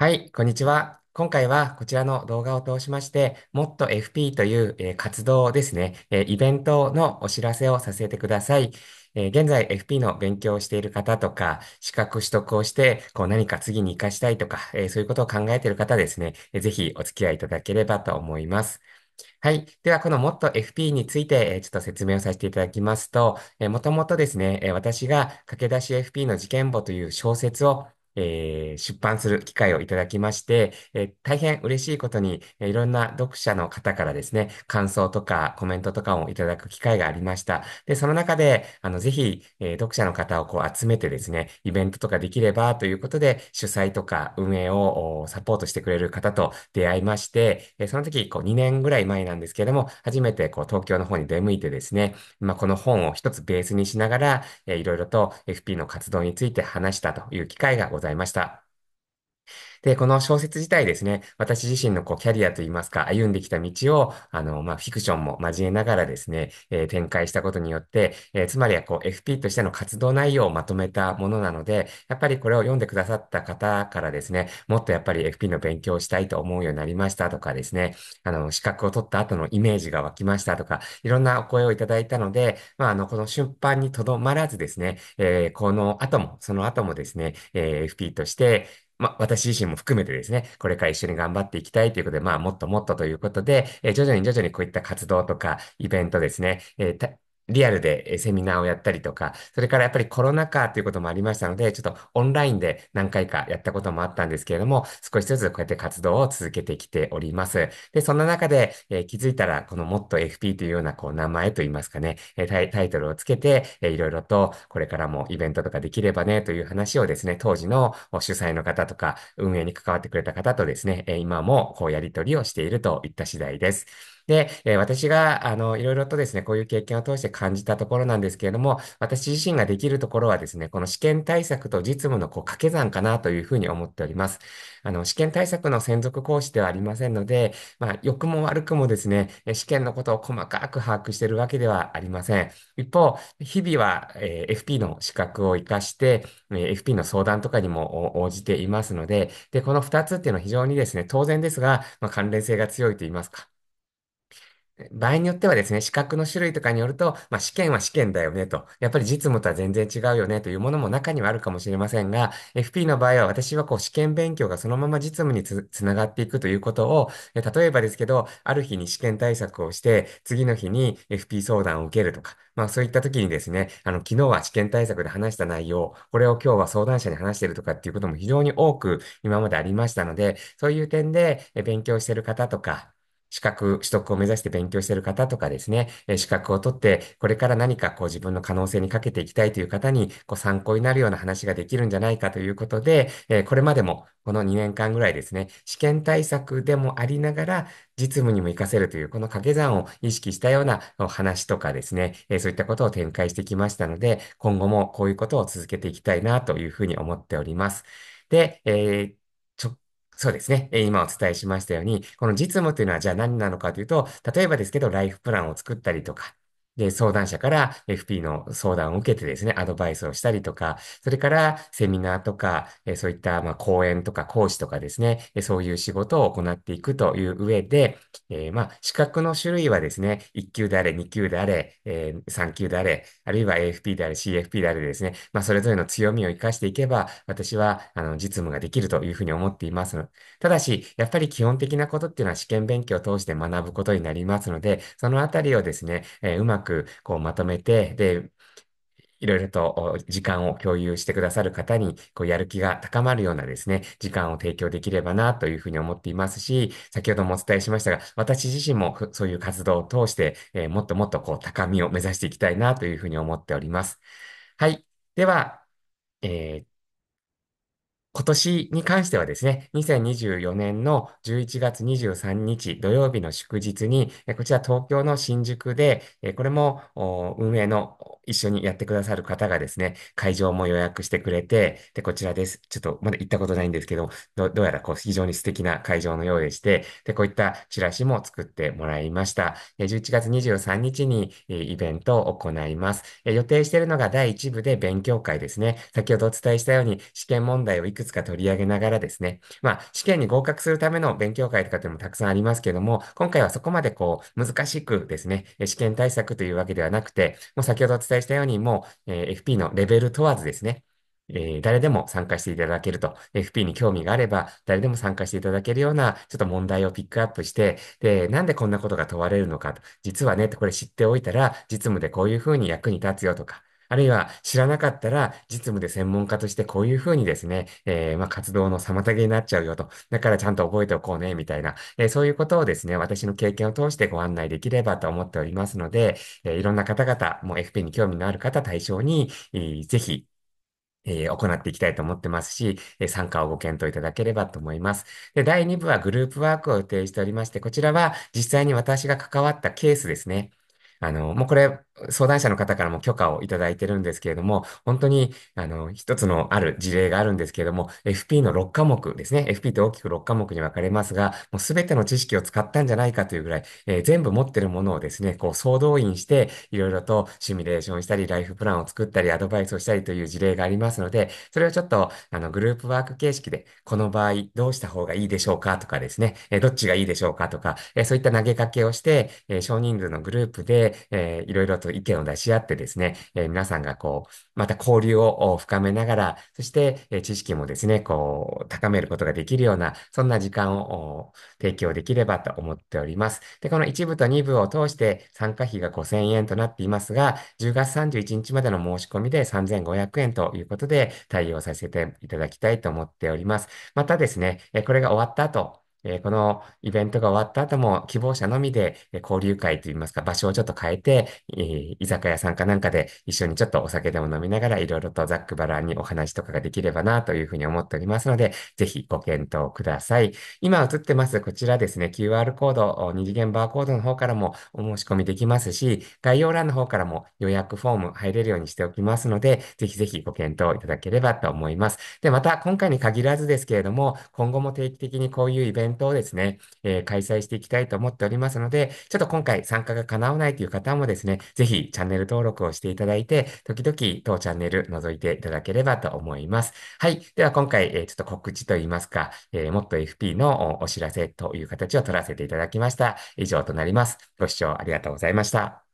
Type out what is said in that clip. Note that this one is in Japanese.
はい、こんにちは。今回はこちらの動画を通しまして、もっと FP という、えー活動ですね、えーイベントのお知らせをさせてください。えー現在 FP の勉強をしている方とか、資格取得をして、こう何か次に活かしたいとか、えーそういうことを考えている方ですね、えーぜひお付き合いいただければと思います。はい。では、このもっと FP について、えちょっと説明をさせていただきますと、えもともとですね、え私が駆け出し FP の事件簿という小説をえー、出版する機会をいただきまして、えー、大変嬉しいことに、いろんな読者の方からですね、感想とかコメントとかをいただく機会がありました。で、その中で、あの、ぜひ、えー、読者の方をこう集めてですね、イベントとかできればということで、主催とか運営をサポートしてくれる方と出会いまして、えー、その時、こう2年ぐらい前なんですけれども、初めてこう東京の方に出向いてですね、まあ、この本を一つベースにしながら、えー、いろいろと FP の活動について話したという機会がございます。ざいました。で、この小説自体ですね、私自身のこうキャリアといいますか、歩んできた道を、あの、まあ、フィクションも交えながらですね、えー、展開したことによって、えー、つまりはこう FP としての活動内容をまとめたものなので、やっぱりこれを読んでくださった方からですね、もっとやっぱり FP の勉強をしたいと思うようになりましたとかですね、あの、資格を取った後のイメージが湧きましたとか、いろんなお声をいただいたので、まあ、あの、この瞬間にとどまらずですね、えー、この後も、その後もですね、え FP として、まあ、私自身も含めてですね、これから一緒に頑張っていきたいということで、まあ、もっともっとということで、えー、徐々に徐々にこういった活動とか、イベントですね、えーリアルでセミナーをやったりとか、それからやっぱりコロナ禍ということもありましたので、ちょっとオンラインで何回かやったこともあったんですけれども、少しずつこうやって活動を続けてきております。で、そんな中で、えー、気づいたら、このもっと FP というようなこう名前といいますかね、えタイトルをつけて、えいろいろとこれからもイベントとかできればねという話をですね、当時の主催の方とか運営に関わってくれた方とですね、今もこうやりとりをしているといった次第です。で、えー私が、あの、いろいろとですね、こういう経験を通して感じたところなんですけれども、私自身ができるところはですね、この試験対策と実務のこう掛け算かなというふうに思っております。あの、試験対策の専属講師ではありませんので、まあ、良くも悪くもですね、え試験のことを細かく把握しているわけではありません。一方、日々は、えー FP の資格を活かして、えー FP の相談とかにも応じていますので、で、この2つっていうのは非常にですね、当然ですが、まあ、関連性が強いと言いますか。場合によってはですね、資格の種類とかによると、まあ、試験は試験だよねと、やっぱり実務とは全然違うよねというものも中にはあるかもしれませんが、FP の場合は私はこう試験勉強がそのまま実務につ、つながっていくということを、え例えばですけど、ある日に試験対策をして、次の日に FP 相談を受けるとか、まあそういった時にですね、あの、昨日は試験対策で話した内容、これを今日は相談者に話してるとかっていうことも非常に多く今までありましたので、そういう点で勉強してる方とか、資格取得を目指して勉強している方とかですね、資格を取って、これから何かこう自分の可能性にかけていきたいという方に、こう参考になるような話ができるんじゃないかということで、えこれまでもこの2年間ぐらいですね、試験対策でもありながら、実務にも活かせるという、この掛け算を意識したような話とかですね、えそういったことを展開してきましたので、今後もこういうことを続けていきたいなというふうに思っております。で、えーそうですね。今お伝えしましたように、この実務というのはじゃあ何なのかというと、例えばですけど、ライフプランを作ったりとか、で、相談者から FP の相談を受けてですね、アドバイスをしたりとか、それからセミナーとか、そういったま講演とか講師とかですね、そういう仕事を行っていくという上で、えー、ま資格の種類はですね、1級であれ、2級であれ、え3級であれ、あるいは AFP であれ、CFP であれですね、まあ、それぞれの強みを活かしていけば、私はあの実務ができるというふうに思っています。ただし、やっぱり基本的なことっていうのは試験勉強を通して学ぶことになりますので、そのあたりをですね、えうまくくこうまとめて、で、いろいろと時間を共有してくださる方に、こう、やる気が高まるようなですね、時間を提供できればな、というふうに思っていますし、先ほどもお伝えしましたが、私自身もそういう活動を通して、えー、もっともっとこう、高みを目指していきたいな、というふうに思っております。はい。では、えー今年に関してはですね、2024年の11月23日土曜日の祝日に、こちら東京の新宿で、これも運営の一緒にやってくださる方がですね、会場も予約してくれて、で、こちらです。ちょっとまだ行ったことないんですけど、どうやらこう非常に素敵な会場のようでして、で、こういったチラシも作ってもらいました。11月23日にイベントを行います。予定しているのが第1部で勉強会ですね。先ほどお伝えしたように試験問題をくつか取り上げながらですね、まあ、試験に合格するための勉強会とかでもたくさんありますけども、今回はそこまでこう、難しくですね、試験対策というわけではなくて、もう先ほどお伝えしたように、もう、え FP のレベル問わずですね、えー、誰でも参加していただけると、FP に興味があれば、誰でも参加していただけるような、ちょっと問題をピックアップして、で、なんでこんなことが問われるのかと、実はね、これ知っておいたら、実務でこういうふうに役に立つよとか、あるいは知らなかったら実務で専門家としてこういうふうにですね、えー、まあ活動の妨げになっちゃうよと。だからちゃんと覚えておこうね、みたいな、えー、そういうことをですね、私の経験を通してご案内できればと思っておりますので、えー、いろんな方々、もう FP に興味のある方対象に、えー、ぜひえ行っていきたいと思ってますし、参加をご検討いただければと思います。で、第2部はグループワークを予定しておりまして、こちらは実際に私が関わったケースですね。あの、もうこれ、相談者の方からも許可をいただいてるんですけれども、本当に、あの、一つのある事例があるんですけれども、FP の6科目ですね。FP って大きく6科目に分かれますが、もうすべての知識を使ったんじゃないかというぐらい、えー、全部持ってるものをですね、こう総動員して、いろいろとシミュレーションしたり、ライフプランを作ったり、アドバイスをしたりという事例がありますので、それをちょっと、あの、グループワーク形式で、この場合どうした方がいいでしょうかとかですね、えー、どっちがいいでしょうかとか、えー、そういった投げかけをして、え少人数のグループで、えいろいろとと意見を出し合ってですね、えー、皆さんがこう、また交流を深めながら、そして、え知識もですね、こう、高めることができるような、そんな時間を提供できればと思っております。で、この1部と2部を通して参加費が5000円となっていますが、10月31日までの申し込みで3500円ということで対応させていただきたいと思っております。またですね、これが終わった後、えこのイベントが終わった後も希望者のみで、え交流会といいますか、場所をちょっと変えて、え居酒屋さんかなんかで一緒にちょっとお酒でも飲みながらいろいろとざっくばらんにお話とかができればなというふうに思っておりますので、ぜひご検討ください。今映ってますこちらですね、QR コード、二次元バーコードの方からもお申し込みできますし、概要欄の方からも予約フォーム入れるようにしておきますので、ぜひぜひご検討いただければと思います。で、また今回に限らずですけれども、今後も定期的にこういうイベントベントをですね、えー、開催していきたいと思っておりますので、ちょっと今回参加が叶わないという方もですね、ぜひチャンネル登録をしていただいて、時々当チャンネル覗いていただければと思います。はい。では今回、えー、ちょっと告知といいますか、えー、もっと FP のお知らせという形を取らせていただきました。以上となります。ご視聴ありがとうございました。